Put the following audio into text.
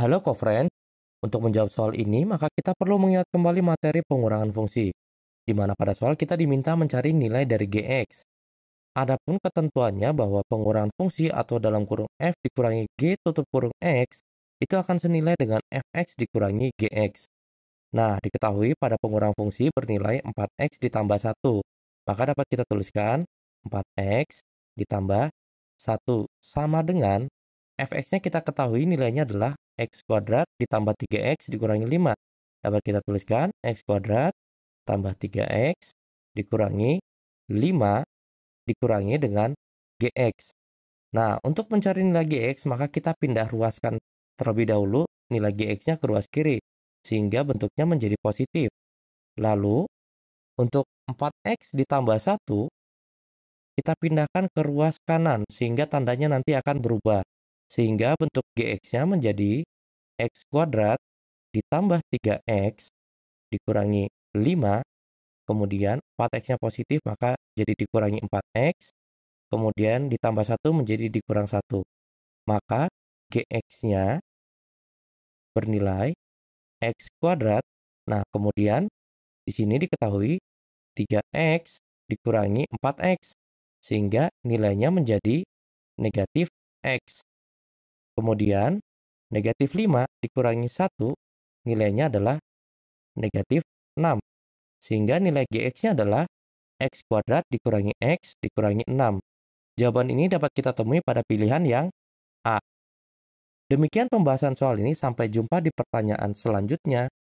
Halo Kofren, untuk menjawab soal ini maka kita perlu mengingat kembali materi pengurangan fungsi, di mana pada soal kita diminta mencari nilai dari gx. Adapun ketentuannya bahwa pengurangan fungsi atau dalam kurung f dikurangi g tutup kurung x itu akan senilai dengan fx dikurangi gx. Nah, diketahui pada pengurangan fungsi bernilai 4x ditambah 1, maka dapat kita tuliskan 4x ditambah 1 sama dengan fx-nya kita ketahui nilainya adalah X kuadrat ditambah 3X dikurangi 5. Dapat kita tuliskan X kuadrat tambah 3X dikurangi 5 dikurangi dengan GX. Nah, untuk mencari nilai GX, maka kita pindah ruaskan terlebih dahulu nilai GX-nya ke ruas kiri, sehingga bentuknya menjadi positif. Lalu, untuk 4X ditambah 1, kita pindahkan ke ruas kanan, sehingga tandanya nanti akan berubah, sehingga bentuk GX-nya menjadi x kuadrat ditambah 3x dikurangi 5, kemudian 4x-nya positif maka jadi dikurangi 4x, kemudian ditambah 1 menjadi dikurang 1. Maka gx-nya bernilai x kuadrat. Nah, kemudian di sini diketahui 3x dikurangi 4x sehingga nilainya menjadi negatif x. Kemudian Negatif 5 dikurangi 1 nilainya adalah negatif 6. Sehingga nilai GX-nya adalah X kuadrat dikurangi X dikurangi 6. Jawaban ini dapat kita temui pada pilihan yang A. Demikian pembahasan soal ini, sampai jumpa di pertanyaan selanjutnya.